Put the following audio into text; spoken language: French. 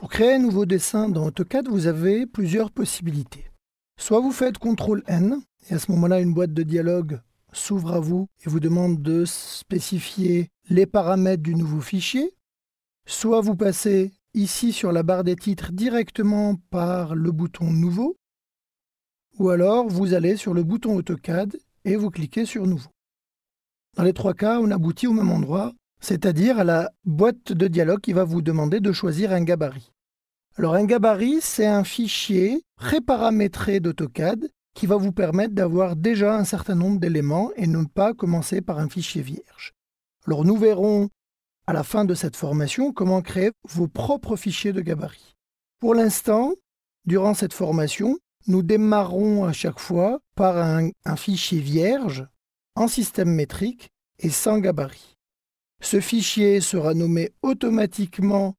Pour créer un nouveau dessin dans AutoCAD, vous avez plusieurs possibilités. Soit vous faites CTRL-N, et à ce moment-là, une boîte de dialogue s'ouvre à vous et vous demande de spécifier les paramètres du nouveau fichier. Soit vous passez ici sur la barre des titres directement par le bouton Nouveau. Ou alors, vous allez sur le bouton AutoCAD et vous cliquez sur Nouveau. Dans les trois cas, on aboutit au même endroit, c'est-à-dire à la boîte de dialogue qui va vous demander de choisir un gabarit. Alors un gabarit, c'est un fichier préparamétré d'AutoCAD qui va vous permettre d'avoir déjà un certain nombre d'éléments et ne pas commencer par un fichier vierge. Alors nous verrons à la fin de cette formation comment créer vos propres fichiers de gabarit. Pour l'instant, durant cette formation, nous démarrons à chaque fois par un, un fichier vierge en système métrique et sans gabarit. Ce fichier sera nommé automatiquement